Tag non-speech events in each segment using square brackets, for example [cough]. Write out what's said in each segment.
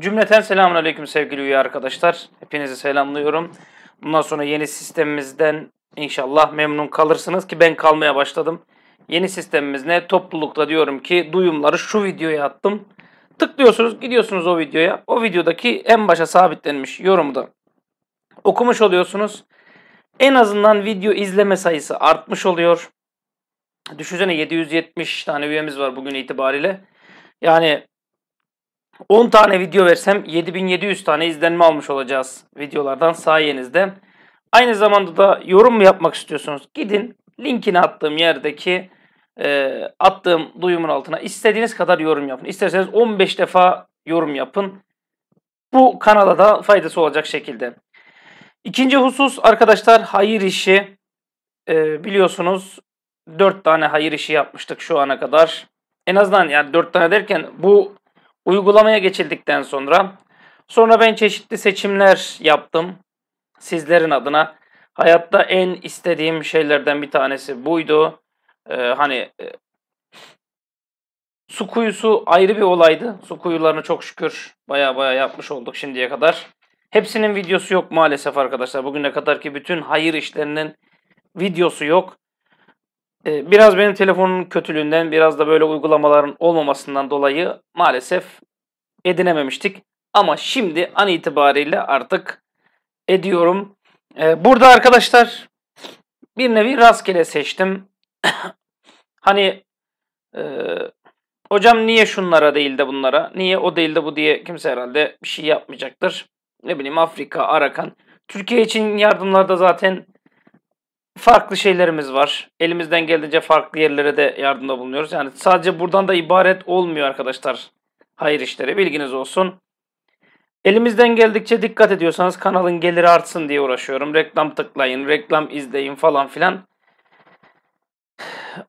Cümleten selamun aleyküm sevgili üye arkadaşlar. Hepinizi selamlıyorum. Bundan sonra yeni sistemimizden inşallah memnun kalırsınız ki ben kalmaya başladım. Yeni sistemimiz ne? Toplulukta diyorum ki duyumları şu videoya attım. Tıklıyorsunuz gidiyorsunuz o videoya. O videodaki en başa sabitlenmiş yorumu da okumuş oluyorsunuz. En azından video izleme sayısı artmış oluyor. Düşünsene 770 tane üyemiz var bugün itibariyle. Yani 10 tane video versem 7700 tane izlenme almış olacağız videolardan sayenizde. Aynı zamanda da yorum mu yapmak istiyorsunuz? Gidin linkini attığım yerdeki e, attığım duyumun altına istediğiniz kadar yorum yapın. İsterseniz 15 defa yorum yapın. Bu kanala da faydası olacak şekilde. İkinci husus arkadaşlar hayır işi. E, biliyorsunuz 4 tane hayır işi yapmıştık şu ana kadar. En azından yani 4 tane derken bu Uygulamaya geçildikten sonra sonra ben çeşitli seçimler yaptım sizlerin adına. Hayatta en istediğim şeylerden bir tanesi buydu. Ee, hani e, su kuyusu ayrı bir olaydı. Su kuyularını çok şükür baya baya yapmış olduk şimdiye kadar. Hepsinin videosu yok maalesef arkadaşlar. Bugüne kadar ki bütün hayır işlerinin videosu yok. Ee, biraz benim telefonun kötülüğünden, biraz da böyle uygulamaların olmamasından dolayı maalesef edinememiştik. Ama şimdi an itibariyle artık ediyorum. Ee, burada arkadaşlar bir nevi rastgele seçtim. [coughs] hani e, hocam niye şunlara değil de bunlara, niye o değil de bu diye kimse herhalde bir şey yapmayacaktır. Ne bileyim Afrika, Arakan. Türkiye için yardımlarda zaten farklı şeylerimiz var. Elimizden geldiğince farklı yerlere de yardımda bulunuyoruz. Yani sadece buradan da ibaret olmuyor arkadaşlar. Hayır işleri bilginiz olsun. Elimizden geldikçe dikkat ediyorsanız kanalın geliri artsın diye uğraşıyorum. Reklam tıklayın, reklam izleyin falan filan.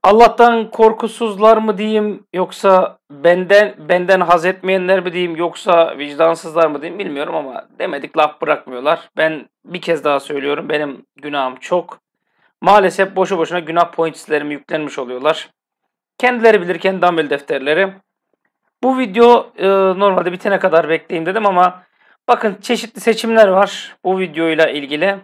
Allah'tan korkusuzlar mı diyeyim yoksa benden benden haz etmeyenler mi diyeyim yoksa vicdansızlar mı diyeyim bilmiyorum ama demedik laf bırakmıyorlar. Ben bir kez daha söylüyorum benim günahım çok. Maalesef boşu boşuna günah pointslerimi yüklenmiş oluyorlar. Kendileri bilir kendi amel defterleri. Bu video e, normalde bitene kadar bekleyeyim dedim ama bakın çeşitli seçimler var bu videoyla ilgili.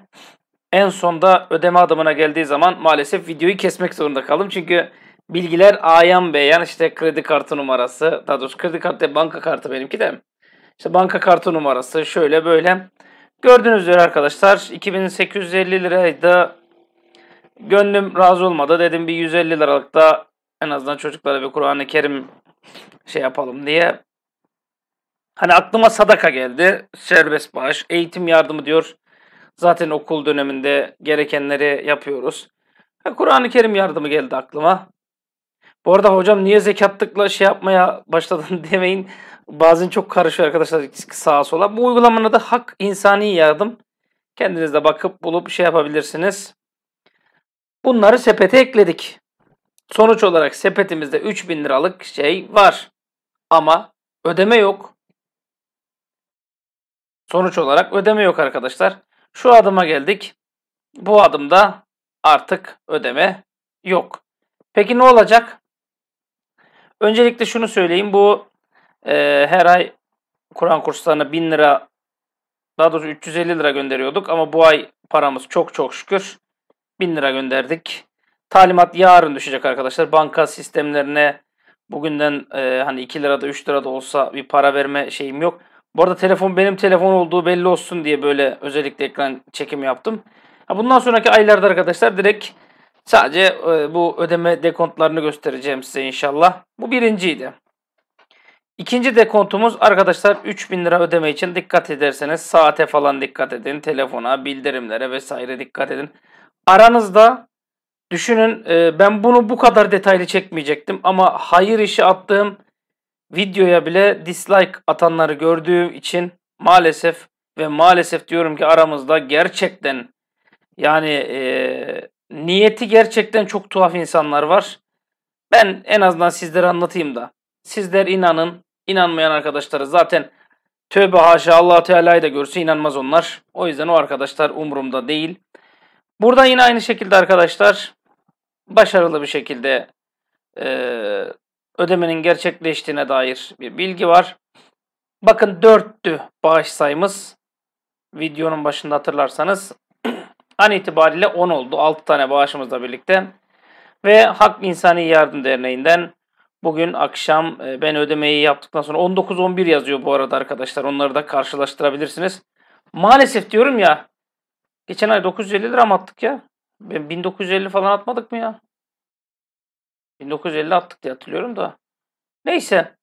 En sonda ödeme adımına geldiği zaman maalesef videoyu kesmek zorunda kaldım. Çünkü bilgiler ayan beyan işte kredi kartı numarası daha doğrusu kredi kartı banka kartı benimki de. İşte banka kartı numarası şöyle böyle. Gördüğünüz üzere arkadaşlar 2850 liraydı Gönlüm razı olmadı. Dedim bir 150 liralık da en azından çocuklara bir Kur'an-ı Kerim şey yapalım diye. Hani aklıma sadaka geldi. Serbest bağış, eğitim yardımı diyor. Zaten okul döneminde gerekenleri yapıyoruz. Kur'an-ı Kerim yardımı geldi aklıma. Bu arada hocam niye zekatlıkla şey yapmaya başladın [laughs] demeyin. Bazen çok karışıyor arkadaşlar sağa sola. Bu uygulamanın adı Hak insani Yardım. Kendiniz de bakıp bulup şey yapabilirsiniz. Bunları sepete ekledik. Sonuç olarak sepetimizde 3000 liralık şey var. Ama ödeme yok. Sonuç olarak ödeme yok arkadaşlar. Şu adıma geldik. Bu adımda artık ödeme yok. Peki ne olacak? Öncelikle şunu söyleyeyim. Bu e, her ay Kur'an kurslarına 1000 lira daha doğrusu 350 lira gönderiyorduk ama bu ay paramız çok çok şükür 1000 lira gönderdik. Talimat yarın düşecek arkadaşlar. Banka sistemlerine bugünden e, hani 2 lira da 3 lira da olsa bir para verme şeyim yok. Bu arada telefon benim telefon olduğu belli olsun diye böyle özellikle ekran çekimi yaptım. bundan sonraki aylarda arkadaşlar direkt sadece e, bu ödeme dekontlarını göstereceğim size inşallah. Bu birinciydi. İkinci dekontumuz arkadaşlar 3000 lira ödeme için dikkat ederseniz saate falan dikkat edin. Telefona, bildirimlere vesaire dikkat edin aranızda düşünün e, ben bunu bu kadar detaylı çekmeyecektim ama hayır işi attığım videoya bile dislike atanları gördüğüm için maalesef ve maalesef diyorum ki aramızda gerçekten yani e, niyeti gerçekten çok tuhaf insanlar var. Ben en azından sizlere anlatayım da. Sizler inanın. inanmayan arkadaşları zaten tövbe haşa allah Teala'yı da görse inanmaz onlar. O yüzden o arkadaşlar umurumda değil. Buradan yine aynı şekilde arkadaşlar başarılı bir şekilde e, ödemenin gerçekleştiğine dair bir bilgi var. Bakın 4'tü bağış sayımız. Videonun başında hatırlarsanız [clears throat] an itibariyle 10 oldu. 6 tane bağışımızla birlikte. Ve Hak İnsani Yardım Derneği'nden bugün akşam e, ben ödemeyi yaptıktan sonra 19-11 yazıyor bu arada arkadaşlar. Onları da karşılaştırabilirsiniz. Maalesef diyorum ya Geçen ay 950 lira mı attık ya? Ben 1950 falan atmadık mı ya? 1950 attık diye hatırlıyorum da. Neyse.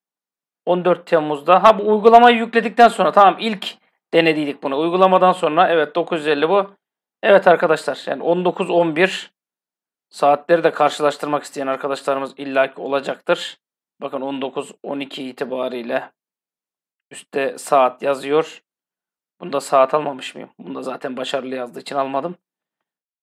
14 Temmuz'da. Ha bu uygulamayı yükledikten sonra tamam ilk denediydik bunu. Uygulamadan sonra evet 950 bu. Evet arkadaşlar yani 19-11 saatleri de karşılaştırmak isteyen arkadaşlarımız illaki olacaktır. Bakın 19-12 itibariyle üstte saat yazıyor. Bunda saat almamış mıyım? Bunda zaten başarılı yazdığı için almadım.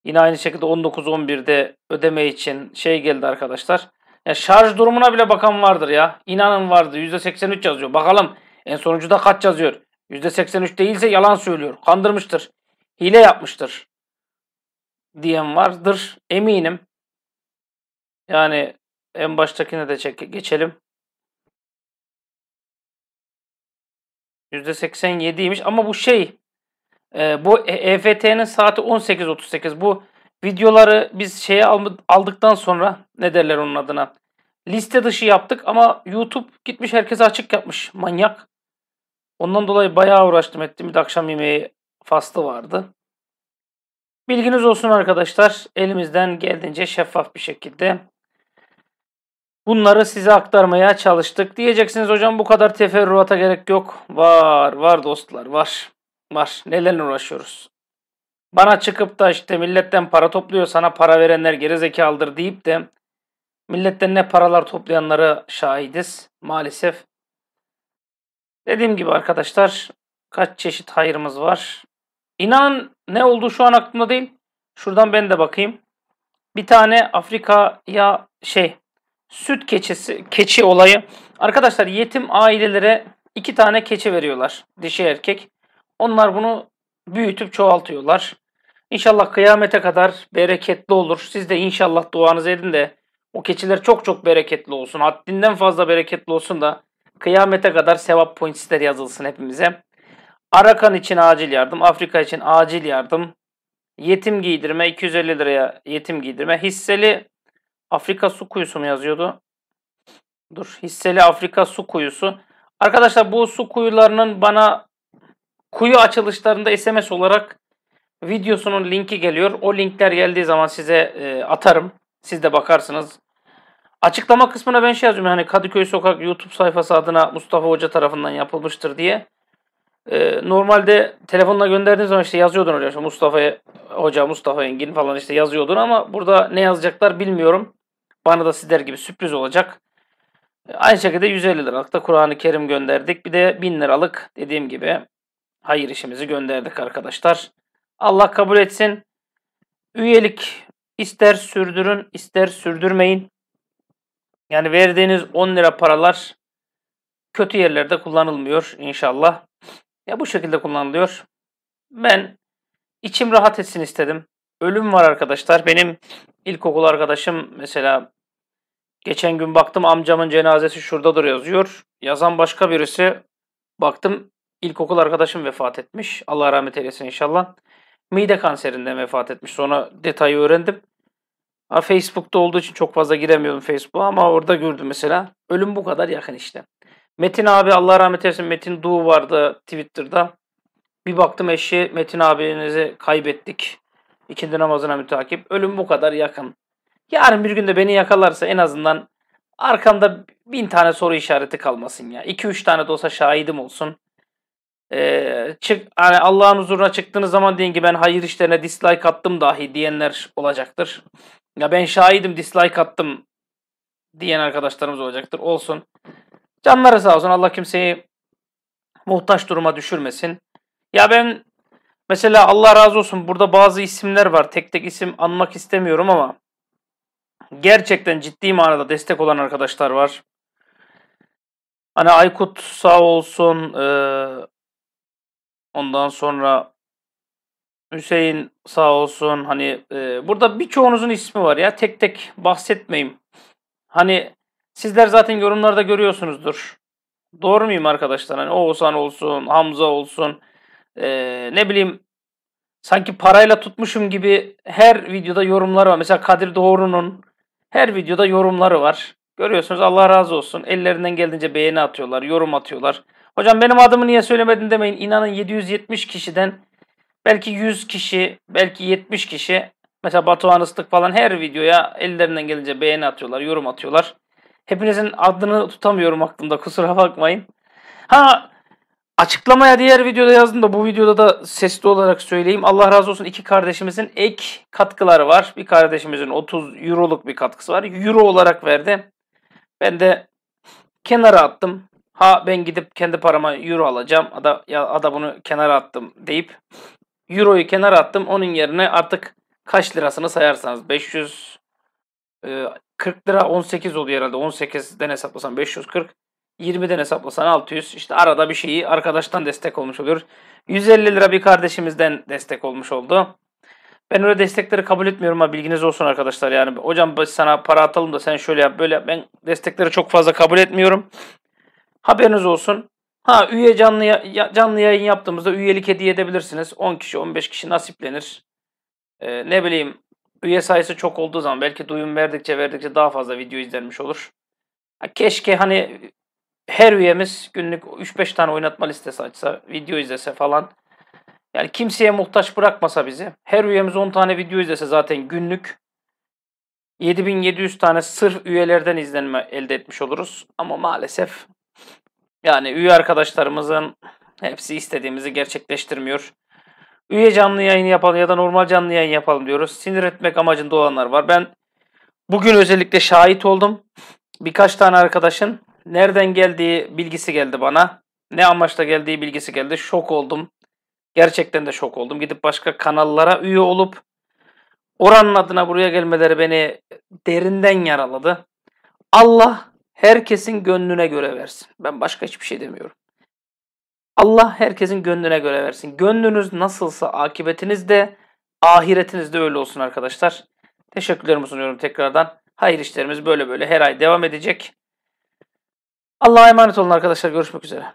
Yine aynı şekilde 19 11'de ödeme için şey geldi arkadaşlar. Ya şarj durumuna bile bakan vardır ya. İnanın vardı. %83 yazıyor. Bakalım en sonuncuda kaç yazıyor? %83 değilse yalan söylüyor. Kandırmıştır. Hile yapmıştır. Diyen vardır. Eminim. Yani en baştakine de çek geçelim. %87'ymiş ama bu şey e, bu EFT'nin e saati 18.38. Bu videoları biz şeye aldıktan sonra ne derler onun adına? Liste dışı yaptık ama YouTube gitmiş herkese açık yapmış. Manyak. Ondan dolayı bayağı uğraştım ettim. Bir de akşam yemeği faslı vardı. Bilginiz olsun arkadaşlar. Elimizden geldiğince şeffaf bir şekilde Bunları size aktarmaya çalıştık. Diyeceksiniz hocam bu kadar teferruata gerek yok. Var, var dostlar, var. Var. Nelerle uğraşıyoruz? Bana çıkıp da işte milletten para topluyor, sana para verenler geri zekalıdır deyip de milletten ne paralar toplayanları şahidiz maalesef. Dediğim gibi arkadaşlar kaç çeşit hayırımız var. İnan ne oldu şu an aklımda değil. Şuradan ben de bakayım. Bir tane Afrika'ya şey süt keçisi, keçi olayı. Arkadaşlar yetim ailelere iki tane keçi veriyorlar. Dişi erkek. Onlar bunu büyütüp çoğaltıyorlar. İnşallah kıyamete kadar bereketli olur. Siz de inşallah duanızı edin de o keçiler çok çok bereketli olsun. Haddinden fazla bereketli olsun da kıyamete kadar sevap pointisler yazılsın hepimize. Arakan için acil yardım, Afrika için acil yardım, yetim giydirme 250 liraya yetim giydirme, hisseli Afrika su kuyusu mu yazıyordu? Dur hisseli Afrika su kuyusu. Arkadaşlar bu su kuyularının bana kuyu açılışlarında SMS olarak videosunun linki geliyor. O linkler geldiği zaman size e, atarım. Siz de bakarsınız. Açıklama kısmına ben şey yazıyorum. Hani Kadıköy Sokak YouTube sayfası adına Mustafa Hoca tarafından yapılmıştır diye. E, normalde telefonla gönderdiğiniz zaman işte yazıyordun Mustafa Hoca, Mustafa Engin falan işte yazıyordun ama burada ne yazacaklar bilmiyorum. Bana da sizler gibi sürpriz olacak. Aynı şekilde 150 liralık da Kur'an-ı Kerim gönderdik. Bir de 1000 liralık dediğim gibi hayır işimizi gönderdik arkadaşlar. Allah kabul etsin. Üyelik ister sürdürün ister sürdürmeyin. Yani verdiğiniz 10 lira paralar kötü yerlerde kullanılmıyor inşallah. Ya bu şekilde kullanılıyor. Ben içim rahat etsin istedim. Ölüm var arkadaşlar. Benim ilkokul arkadaşım mesela Geçen gün baktım amcamın cenazesi şuradadır yazıyor. Yazan başka birisi baktım ilkokul arkadaşım vefat etmiş. Allah rahmet eylesin inşallah. Mide kanserinden vefat etmiş. Sonra detayı öğrendim. Ha, Facebook'ta olduğu için çok fazla giremiyorum Facebook'a ama orada gördüm mesela. Ölüm bu kadar yakın işte. Metin abi Allah rahmet eylesin Metin Du vardı Twitter'da. Bir baktım eşi Metin abinizi kaybettik. İkindi namazına mütakip. Ölüm bu kadar yakın. Yarın bir günde beni yakalarsa en azından arkamda bin tane soru işareti kalmasın ya. İki üç tane de olsa şahidim olsun. Ee, çık hani Allah'ın huzuruna çıktığınız zaman deyin ki ben hayır işlerine dislike attım dahi diyenler olacaktır. Ya ben şahidim dislike attım diyen arkadaşlarımız olacaktır. Olsun. Canları sağ olsun. Allah kimseyi muhtaç duruma düşürmesin. Ya ben mesela Allah razı olsun burada bazı isimler var. Tek tek isim anmak istemiyorum ama gerçekten ciddi manada destek olan arkadaşlar var. Hani Aykut sağ olsun. Ee, ondan sonra Hüseyin sağ olsun. Hani e, burada birçoğunuzun ismi var ya. Tek tek bahsetmeyeyim. Hani sizler zaten yorumlarda görüyorsunuzdur. Doğru muyum arkadaşlar? Hani Oğuzhan olsun, Hamza olsun. E, ne bileyim sanki parayla tutmuşum gibi her videoda yorumlar var. Mesela Kadir Doğru'nun her videoda yorumları var. Görüyorsunuz Allah razı olsun. Ellerinden geldiğince beğeni atıyorlar, yorum atıyorlar. Hocam benim adımı niye söylemedin demeyin. İnanın 770 kişiden belki 100 kişi, belki 70 kişi mesela Batuhan Islık falan her videoya ellerinden gelince beğeni atıyorlar, yorum atıyorlar. Hepinizin adını tutamıyorum aklımda kusura bakmayın. Ha Açıklamaya diğer videoda yazdım da bu videoda da sesli olarak söyleyeyim. Allah razı olsun iki kardeşimizin ek katkıları var. Bir kardeşimizin 30 euroluk bir katkısı var. Euro olarak verdi. Ben de kenara attım. Ha ben gidip kendi parama euro alacağım. Ada, ya, ada bunu kenara attım deyip euroyu kenara attım. Onun yerine artık kaç lirasını sayarsanız 540 e, lira 18 oluyor herhalde. 18'den hesaplasam 540. 20'den hesaplasan 600. İşte arada bir şeyi arkadaştan destek olmuş olur. 150 lira bir kardeşimizden destek olmuş oldu. Ben öyle destekleri kabul etmiyorum ama bilginiz olsun arkadaşlar. Yani hocam biz sana para atalım da sen şöyle yap böyle yap. Ben destekleri çok fazla kabul etmiyorum. Haberiniz olsun. Ha üye canlı, ya, canlı yayın yaptığımızda üyelik hediye edebilirsiniz. 10 kişi 15 kişi nasiplenir. Ee, ne bileyim üye sayısı çok olduğu zaman belki duyum verdikçe verdikçe daha fazla video izlenmiş olur. Ha, keşke hani her üyemiz günlük 3-5 tane oynatma listesi açsa, video izlese falan. Yani kimseye muhtaç bırakmasa bizi. Her üyemiz 10 tane video izlese zaten günlük 7700 tane sırf üyelerden izlenme elde etmiş oluruz. Ama maalesef yani üye arkadaşlarımızın hepsi istediğimizi gerçekleştirmiyor. Üye canlı yayını yapalım ya da normal canlı yayın yapalım diyoruz. Sinir etmek amacında olanlar var. Ben bugün özellikle şahit oldum. Birkaç tane arkadaşın nereden geldiği bilgisi geldi bana. Ne amaçla geldiği bilgisi geldi. Şok oldum. Gerçekten de şok oldum. Gidip başka kanallara üye olup oranın adına buraya gelmeleri beni derinden yaraladı. Allah herkesin gönlüne göre versin. Ben başka hiçbir şey demiyorum. Allah herkesin gönlüne göre versin. Gönlünüz nasılsa akıbetiniz de ahiretiniz de öyle olsun arkadaşlar. Teşekkürlerimi sunuyorum tekrardan. Hayır işlerimiz böyle böyle her ay devam edecek. Allah'a emanet olun arkadaşlar. Görüşmek üzere.